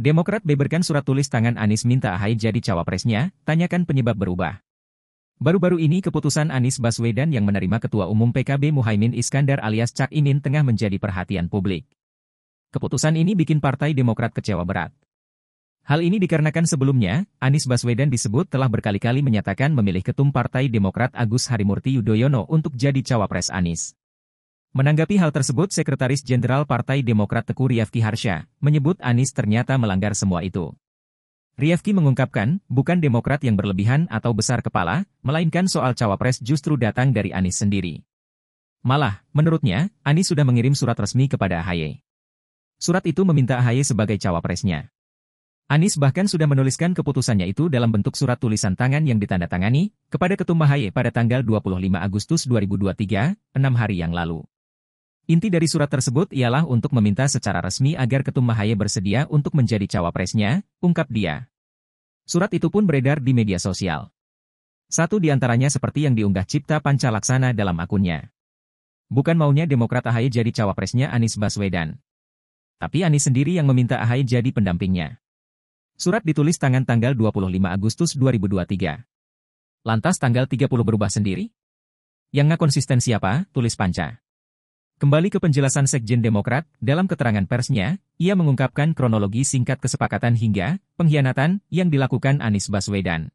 Demokrat beberkan surat tulis tangan Anies minta Ahy jadi cawapresnya, tanyakan penyebab berubah. Baru-baru ini keputusan Anies Baswedan yang menerima Ketua Umum PKB Muhaimin Iskandar alias Cak Imin tengah menjadi perhatian publik. Keputusan ini bikin Partai Demokrat kecewa berat. Hal ini dikarenakan sebelumnya, Anies Baswedan disebut telah berkali-kali menyatakan memilih Ketum Partai Demokrat Agus Harimurti Yudhoyono untuk jadi cawapres Anies. Menanggapi hal tersebut, Sekretaris Jenderal Partai Demokrat Teku Riafki Harsha menyebut Anies ternyata melanggar semua itu. Riafki mengungkapkan, bukan Demokrat yang berlebihan atau besar kepala, melainkan soal cawapres justru datang dari Anies sendiri. Malah, menurutnya, Anies sudah mengirim surat resmi kepada AHY. Surat itu meminta AHY sebagai cawapresnya. Anies bahkan sudah menuliskan keputusannya itu dalam bentuk surat tulisan tangan yang ditandatangani kepada Ketum AHY pada tanggal 25 Agustus 2023, enam hari yang lalu. Inti dari surat tersebut ialah untuk meminta secara resmi agar Ketum Mahaye bersedia untuk menjadi cawapresnya, ungkap dia. Surat itu pun beredar di media sosial. Satu di antaranya seperti yang diunggah Cipta Panca Laksana dalam akunnya. Bukan maunya Demokrat Ahaye jadi cawapresnya Anies Baswedan. Tapi Anies sendiri yang meminta Ahaye jadi pendampingnya. Surat ditulis tangan tanggal 25 Agustus 2023. Lantas tanggal 30 berubah sendiri? Yang ngakonsisten siapa? Tulis Panca. Kembali ke penjelasan Sekjen Demokrat, dalam keterangan persnya, ia mengungkapkan kronologi singkat kesepakatan hingga pengkhianatan yang dilakukan Anies Baswedan.